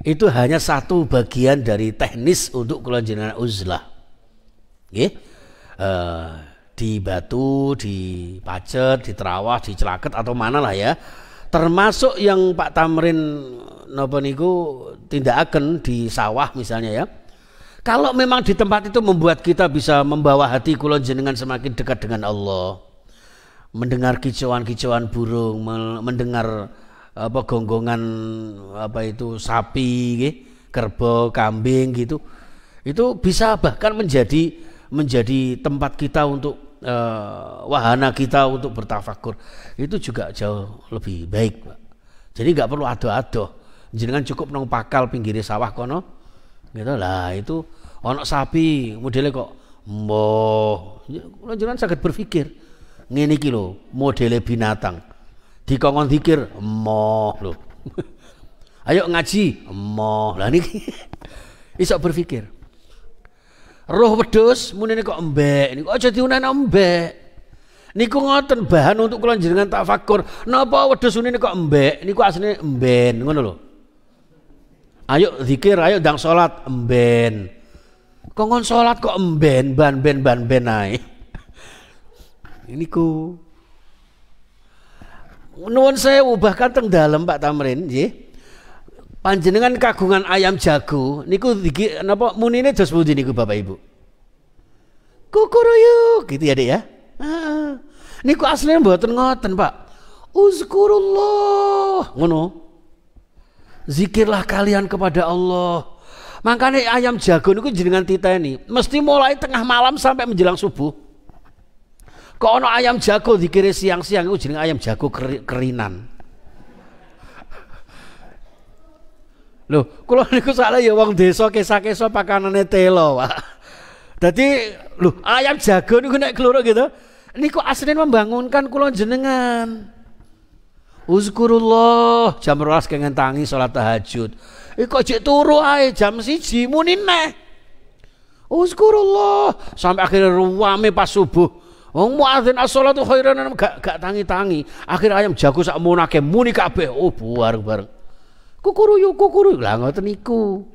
Speaker 1: itu hanya satu bagian dari teknis untuk kula jenengan uzlah nggih uh, di Batu di Pacet di Terawah di Celaket atau mana lah ya termasuk yang Pak Tamrin napa niku tindakan di sawah misalnya ya kalau memang di tempat itu membuat kita bisa membawa hati kulon jenengan semakin dekat dengan Allah mendengar kicauan-kicauan burung, mendengar apa gonggongan apa itu sapi, kerbau, kambing gitu. Itu bisa bahkan menjadi menjadi tempat kita untuk uh, wahana kita untuk bertafakur. Itu juga jauh lebih baik, Pak. Jadi nggak perlu ado-ado. Jenengan cukup nong pakal pinggir sawah kono. Gitu lah itu onok sapi modelnya kok mau, Jenengan sangat berpikir ngene iki lho modele binatang dikongkon zikir moh lho ayo ngaji moh lah niki iso berpikir roh wedhus munene kok embek niku aja diunan embek niku ngoten bahan untuk kula jenengan tafakur napa wedhus unine kok embek niku asline emben ngono lho ayo zikir ayo ndang salat emben Kongon sholat salat kok emben ban ben ban ben ae ini ku nuwun saya bahkan teng dalam Pak Tamrin nggih panjenengan kagungan ayam jago niku digi, napa munine dos pundi niku Bapak Ibu kukuruyuk gitu ya Dek ya ini ah, niku aslinya mboten ngoten Pak uzkurullah ngono zikirlah kalian kepada Allah makanya ayam jago niku jenengan titeni mesti mulai tengah malam sampai menjelang subuh Kok ono ayam jago dikira siang-siang itu oh, jeneng ayam jago kerinan. Loh, kuloniku niku salah ya wong desa kesa-kesa pakanannya telo, Pak. jadi lu ayam jago niku naik keluar gitu. Niku aslinya membangunkan kulon jenengan. Uzkurullah jam 12 kengen tangi sholat tahajud. Eh, kok cek turu ae jam si muni neh. Uzkurullah sampai akhirnya ruame pas subuh. Wong oh, muadzin as-shalatu khairan gak gak tangi-tangi. Akhir ayam jago sak munake muni kabeh. Oh bareng Kukuru yuk kukuru lah ngoten niku.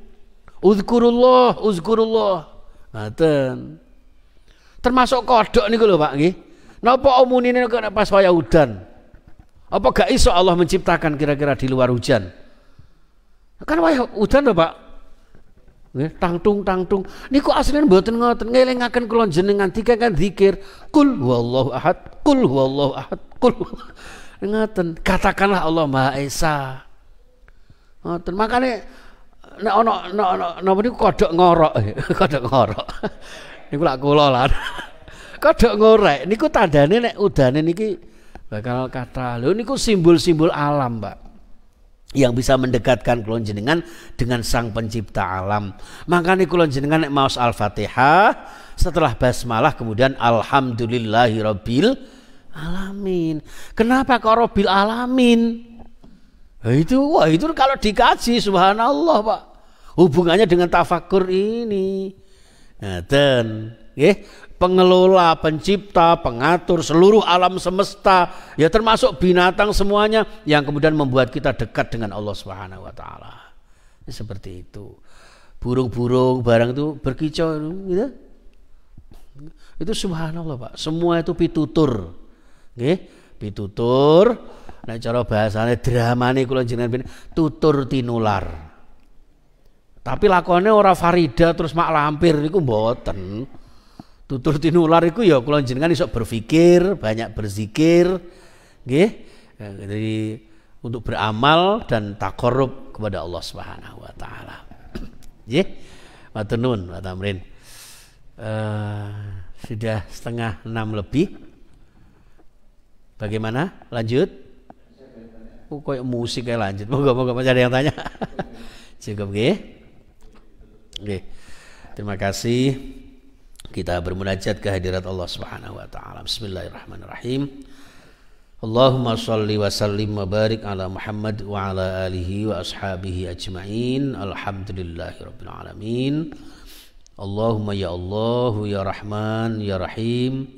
Speaker 1: Uzkurullah, uzkurullah. Ngoten. Termasuk kodok niku lho Pak nggih. Napa omunine kok pas waya udan? Apa gak iso Allah menciptakan kira-kira di luar hujan? Kan waya udan lho Pak tangtung tangtung niku aslinya mboten ngoten ngelingaken kula jenengan kan zikir kul huwallahu ahad kul huwallahu ahad kul ngoten katakanlah Allah Maha Esa ngoten makane nek ana nek ana napa niku kodhok ngorok kodhok ngorok niku lak kula lan kodhok ngorek niku tandane nek udane niki bakal kata lho niku simbol-simbol alam Mbak yang bisa mendekatkan kulon jenengan dengan sang pencipta alam. Makanya kulon jenengan maus al-fatihah setelah basmalah kemudian alhamdulillahirobbil alamin. Kenapa kok rabbil alamin? itu wah itu kalau dikaji subhanallah Pak. Hubungannya dengan tafakur ini. Nah, dan, eh, pengelola, pencipta, pengatur seluruh alam semesta, ya termasuk binatang semuanya yang kemudian membuat kita dekat dengan Allah Subhanahu wa taala. Ya, seperti itu. Burung-burung barang itu berkicau gitu. Itu subhanallah, Pak. Semua itu pitutur. Nggih, pitutur. Nek nah, cara bahasane dramane kula jenengan tutur tinular. Tapi lakonnya orang Farida terus mak lampir niku mboten. Tutur tinular itu ya kalau jenengan isok berpikir, banyak berzikir, gitu. Jadi untuk beramal dan tak korup kepada Allah Subhanahu wa taala. Nggih. Matur nuwun, Tamrin. Uh, sudah setengah enam lebih. Bagaimana? Lanjut? Oh, kayak musik kayak lanjut. Moga-moga masih ada yang tanya. Cukup, Oke. Okay. Terima kasih kita bermunajat hadirat Allah Subhanahu wa taala. Bismillahirrahmanirrahim. Allahumma shalli wa sallim wa barik ala Muhammad wa ala alihi wa ashabihi ajma'in. Alhamdulillahirabbil alamin. Allahumma ya Allah ya Rahman ya Rahim.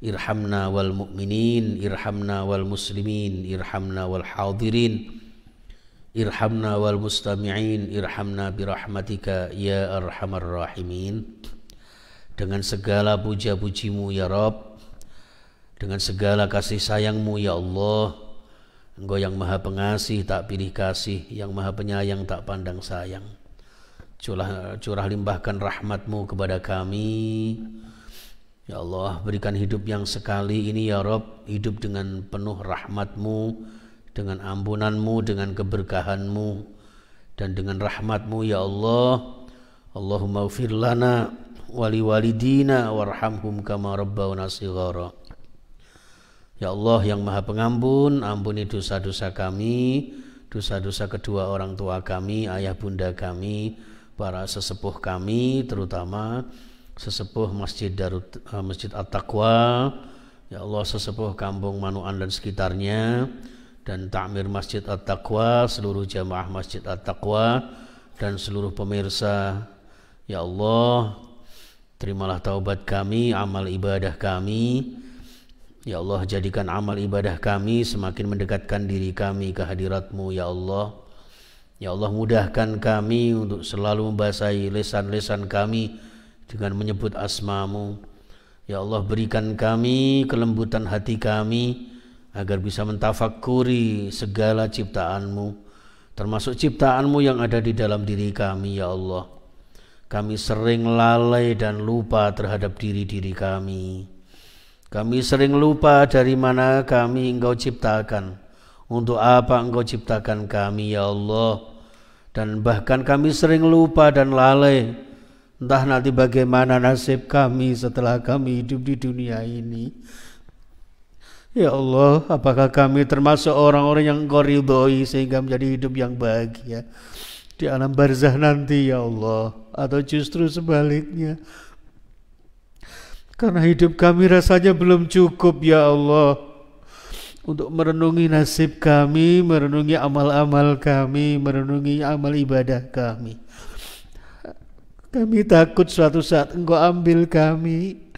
Speaker 1: Irhamna wal mu'minin, irhamna wal muslimin, irhamna wal hadirin. Irhamna wal mustami'in, irhamna birahmatika ya arhamar rahimin dengan segala puja-pujimu ya Rob dengan segala kasih sayangmu ya Allah Engkau yang maha pengasih tak pilih kasih yang maha penyayang tak pandang sayang curah, curah limpahkan rahmatmu kepada kami Ya Allah berikan hidup yang sekali ini ya Rob hidup dengan penuh rahmatmu dengan ampunanmu dengan keberkahanmu dan dengan rahmatmu ya Allah Allahumma ufir lana Wali-wali walidina warhamhum kama rabbawna sigara Ya Allah yang Maha Pengampun, ampuni dosa-dosa kami, dosa-dosa kedua orang tua kami, ayah bunda kami, para sesepuh kami, terutama sesepuh Masjid Darut, eh, Masjid At-Taqwa, ya Allah sesepuh kampung Manuan dan sekitarnya dan takmir Masjid At-Taqwa, seluruh jamaah Masjid At-Taqwa dan seluruh pemirsa. Ya Allah, Terimalah taubat kami, amal ibadah kami. Ya Allah, jadikan amal ibadah kami semakin mendekatkan diri kami ke hadiratmu, Ya Allah. Ya Allah, mudahkan kami untuk selalu membasahi lesan-lesan kami dengan menyebut asmamu. Ya Allah, berikan kami kelembutan hati kami agar bisa mentafakuri segala ciptaanmu, termasuk ciptaanmu yang ada di dalam diri kami, Ya Allah. Kami sering lalai dan lupa terhadap diri-diri kami. Kami sering lupa dari mana kami Engkau ciptakan. Untuk apa Engkau ciptakan kami, ya Allah? Dan bahkan kami sering lupa dan lalai. Entah nanti bagaimana nasib kami setelah kami hidup di dunia ini. Ya Allah, apakah kami termasuk orang-orang yang engkau ridhoi sehingga menjadi hidup yang bahagia? di alam barzah nanti ya Allah atau justru sebaliknya karena hidup kami rasanya belum cukup ya Allah untuk merenungi nasib kami, merenungi amal-amal kami, merenungi amal ibadah kami. Kami takut suatu saat engkau ambil kami,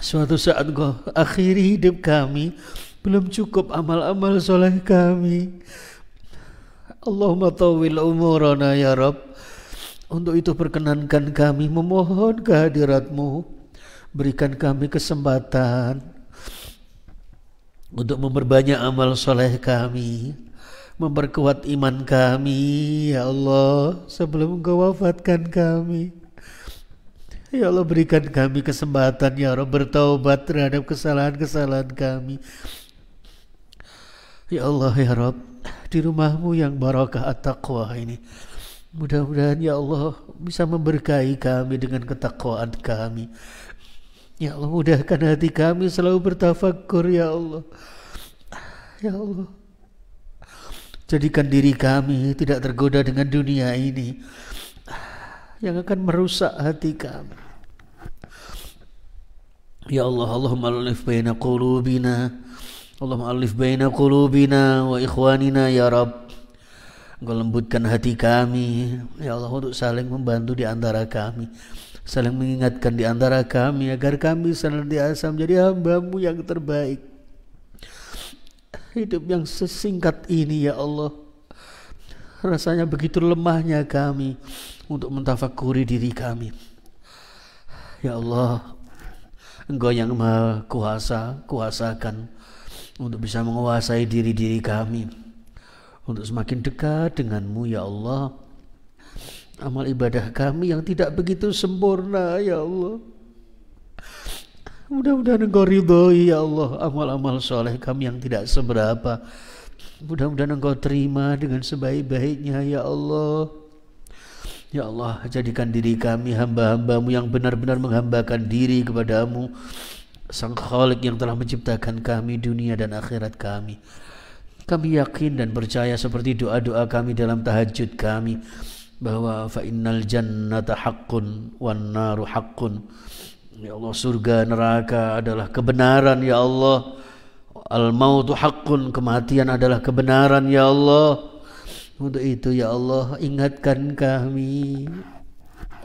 Speaker 1: suatu saat engkau akhiri hidup kami, belum cukup amal-amal soleh kami Allahumma tawil umurana ya Rab Untuk itu perkenankan kami memohon kehadiratmu. Berikan kami kesempatan untuk memperbanyak amal soleh kami. Memperkuat iman kami, ya Allah, sebelum engkau wafatkan kami. Ya Allah berikan kami kesempatan ya Allah bertaubat terhadap kesalahan-kesalahan kami. Ya Allah ya Rabb di rumahmu yang barokah at-taqwa ini. Mudah-mudahan ya Allah bisa memberkahi kami dengan ketakwaan kami. Ya Allah mudahkan hati kami selalu bertafakur ya Allah. Ya Allah. Jadikan diri kami tidak tergoda dengan dunia ini yang akan merusak hati kami. Ya Allah, Allahumma alif baina qulubina Allah alif baina qulubina wa ikhwanina ya Rabb Engkau lembutkan hati kami Ya Allah untuk saling membantu di antara kami Saling mengingatkan di antara kami Agar kami senantiasa menjadi hambamu yang terbaik Hidup yang sesingkat ini ya Allah Rasanya begitu lemahnya kami Untuk mentafakuri diri kami Ya Allah Engkau yang maha kuasa Kuasakan untuk bisa menguasai diri-diri kami untuk semakin dekat denganmu ya Allah amal ibadah kami yang tidak begitu sempurna ya Allah mudah-mudahan engkau ridhoi ya Allah amal-amal soleh kami yang tidak seberapa mudah-mudahan engkau terima dengan sebaik-baiknya ya Allah Ya Allah, jadikan diri kami hamba-hambamu yang benar-benar menghambakan diri kepadamu Sang Khalik yang telah menciptakan kami dunia dan akhirat kami. Kami yakin dan percaya seperti doa-doa kami dalam tahajud kami bahwa fa innal jannata haqqun wan naru haqqun. Ya Allah surga neraka adalah kebenaran ya Allah. Al mautu haqqun kematian adalah kebenaran ya Allah. Untuk itu ya Allah ingatkan kami.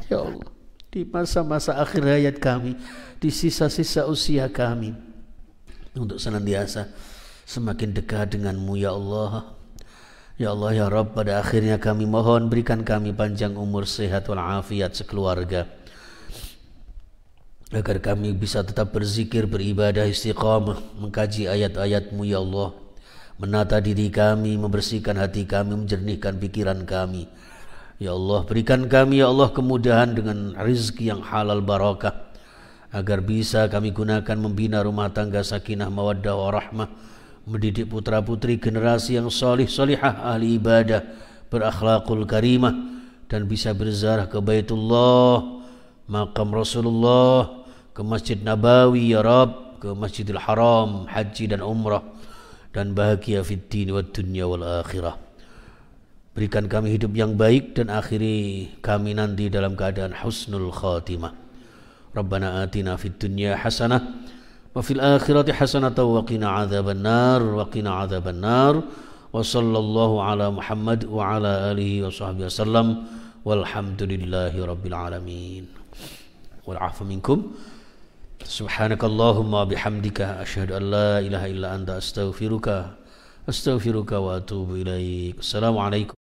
Speaker 1: Ya Allah di masa-masa akhir hayat kami, di sisa-sisa usia kami. Untuk senantiasa semakin dekat denganmu ya Allah. Ya Allah ya Rabb pada akhirnya kami mohon berikan kami panjang umur sehat walafiat sekeluarga. Agar kami bisa tetap berzikir, beribadah, istiqamah, mengkaji ayat-ayatmu ya Allah. Menata diri kami, membersihkan hati kami, menjernihkan pikiran kami Ya Allah berikan kami ya Allah kemudahan dengan rizki yang halal barakah agar bisa kami gunakan membina rumah tangga sakinah mawaddah warahmah mendidik putra putri generasi yang solih solihah ahli ibadah berakhlakul karimah dan bisa berzarah ke Baitullah makam Rasulullah ke Masjid Nabawi ya Rab ke Masjidil Haram haji dan umrah dan bahagia fid din wad dunya wal akhirah Berikan kami hidup yang baik dan akhiri kami nanti dalam keadaan husnul khatimah. Rabbana atina fid dunya hasanah wa fil akhirati hasanah wa qina adzaban nar wa qina adzaban nar wa sallallahu ala Muhammad wa ala alihi wa sahbihi wasallam walhamdulillahi rabbil alamin. Wal afu minkum. Subhanakallahumma bihamdika asyhadu an la ilaha illa anta astaghfiruka astaghfiruka wa atubu ilaik. Assalamualaikum